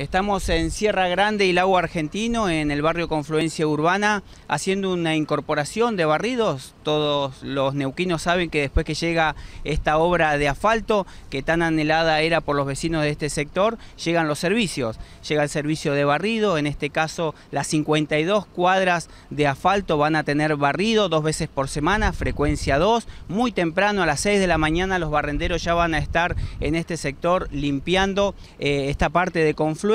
Estamos en Sierra Grande y Lago Argentino, en el barrio Confluencia Urbana, haciendo una incorporación de barridos. Todos los neuquinos saben que después que llega esta obra de asfalto, que tan anhelada era por los vecinos de este sector, llegan los servicios. Llega el servicio de barrido, en este caso las 52 cuadras de asfalto van a tener barrido dos veces por semana, frecuencia 2. Muy temprano, a las 6 de la mañana, los barrenderos ya van a estar en este sector limpiando eh, esta parte de Confluencia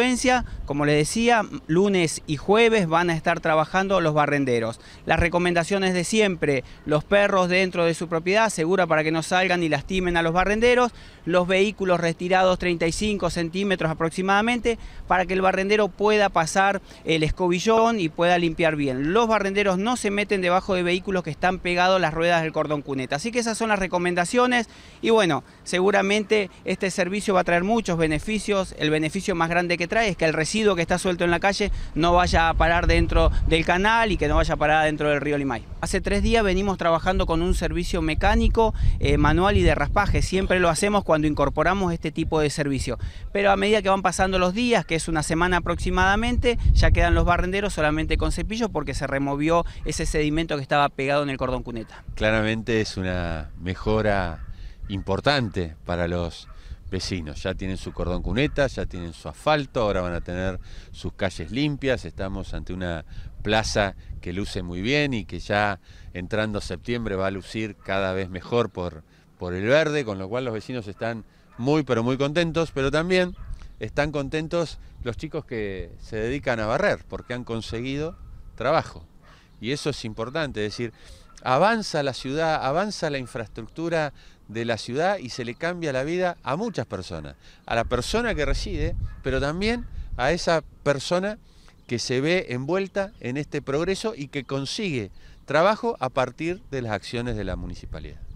como les decía, lunes y jueves van a estar trabajando los barrenderos. Las recomendaciones de siempre, los perros dentro de su propiedad, segura para que no salgan y lastimen a los barrenderos, los vehículos retirados 35 centímetros aproximadamente, para que el barrendero pueda pasar el escobillón y pueda limpiar bien. Los barrenderos no se meten debajo de vehículos que están pegados las ruedas del cordón cuneta. Así que esas son las recomendaciones y bueno, seguramente este servicio va a traer muchos beneficios. El beneficio más grande que trae es que el residuo que está suelto en la calle no vaya a parar dentro del canal y que no vaya a parar dentro del río Limay. Hace tres días venimos trabajando con un servicio mecánico, eh, manual y de raspaje. Siempre lo hacemos cuando incorporamos este tipo de servicio. Pero a medida que van pasando los días, que es una semana aproximadamente, ya quedan los barrenderos solamente con cepillos porque se removió ese sedimento que estaba pegado en el cordón cuneta. Claramente es una mejora importante para los vecinos. Ya tienen su cordón cuneta, ya tienen su asfalto, ahora van a tener sus calles limpias. Estamos ante una plaza que luce muy bien y que ya entrando septiembre va a lucir cada vez mejor por, por el verde, con lo cual los vecinos están muy pero muy contentos, pero también están contentos los chicos que se dedican a barrer porque han conseguido trabajo. Y eso es importante, es decir, avanza la ciudad, avanza la infraestructura de la ciudad y se le cambia la vida a muchas personas, a la persona que reside, pero también a esa persona que se ve envuelta en este progreso y que consigue trabajo a partir de las acciones de la municipalidad.